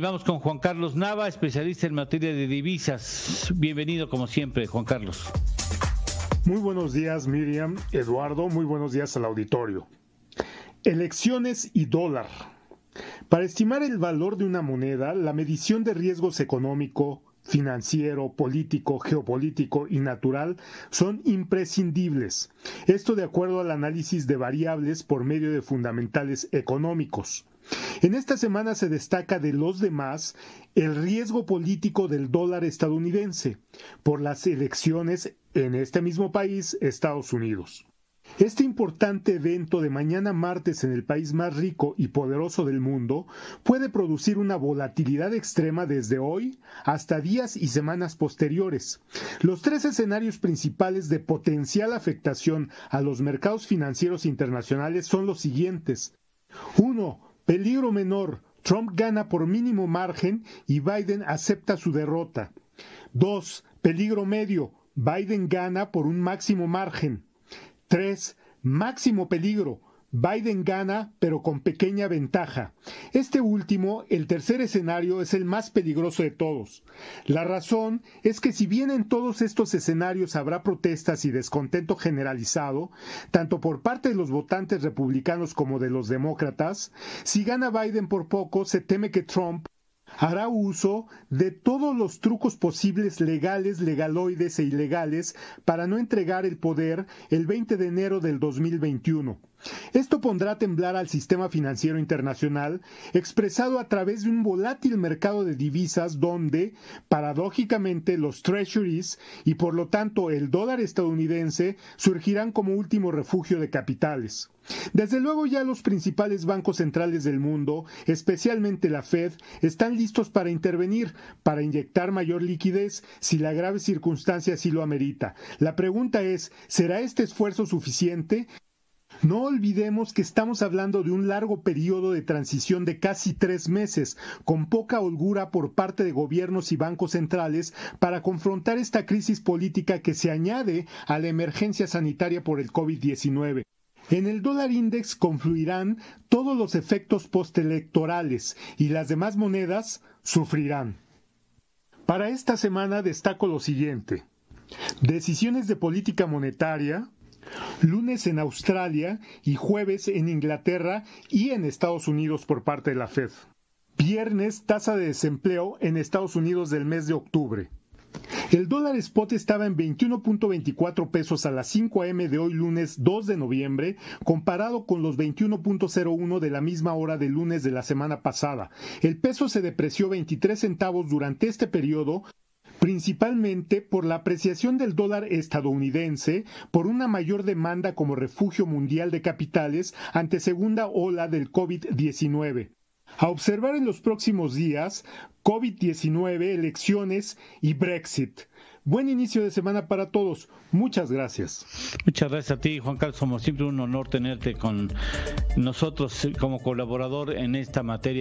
Vamos con Juan Carlos Nava, especialista en materia de divisas. Bienvenido como siempre, Juan Carlos. Muy buenos días, Miriam, Eduardo, muy buenos días al auditorio. Elecciones y dólar. Para estimar el valor de una moneda, la medición de riesgos económico, financiero, político, geopolítico y natural son imprescindibles. Esto de acuerdo al análisis de variables por medio de fundamentales económicos. En esta semana se destaca de los demás el riesgo político del dólar estadounidense por las elecciones en este mismo país, Estados Unidos. Este importante evento de mañana martes en el país más rico y poderoso del mundo puede producir una volatilidad extrema desde hoy hasta días y semanas posteriores. Los tres escenarios principales de potencial afectación a los mercados financieros internacionales son los siguientes. 1. Peligro menor. Trump gana por mínimo margen y Biden acepta su derrota. 2. Peligro medio. Biden gana por un máximo margen. 3. Máximo peligro. Biden gana, pero con pequeña ventaja. Este último, el tercer escenario, es el más peligroso de todos. La razón es que si bien en todos estos escenarios habrá protestas y descontento generalizado, tanto por parte de los votantes republicanos como de los demócratas, si gana Biden por poco, se teme que Trump hará uso de todos los trucos posibles legales, legaloides e ilegales para no entregar el poder el 20 de enero del 2021. Esto pondrá a temblar al sistema financiero internacional, expresado a través de un volátil mercado de divisas donde, paradójicamente, los treasuries y por lo tanto el dólar estadounidense surgirán como último refugio de capitales. Desde luego ya los principales bancos centrales del mundo, especialmente la Fed, están listos para intervenir, para inyectar mayor liquidez si la grave circunstancia así lo amerita. La pregunta es, ¿será este esfuerzo suficiente? No olvidemos que estamos hablando de un largo periodo de transición de casi tres meses, con poca holgura por parte de gobiernos y bancos centrales para confrontar esta crisis política que se añade a la emergencia sanitaria por el COVID-19. En el dólar index confluirán todos los efectos postelectorales y las demás monedas sufrirán. Para esta semana destaco lo siguiente. Decisiones de política monetaria, lunes en Australia y jueves en Inglaterra y en Estados Unidos por parte de la Fed. Viernes, tasa de desempleo en Estados Unidos del mes de octubre. El dólar spot estaba en 21.24 pesos a las 5 a.m. de hoy lunes 2 de noviembre, comparado con los 21.01 de la misma hora de lunes de la semana pasada. El peso se depreció 23 centavos durante este periodo, principalmente por la apreciación del dólar estadounidense, por una mayor demanda como refugio mundial de capitales ante segunda ola del COVID-19. A observar en los próximos días COVID-19, elecciones y Brexit. Buen inicio de semana para todos. Muchas gracias. Muchas gracias a ti, Juan Carlos. Somos siempre, un honor tenerte con nosotros como colaborador en esta materia.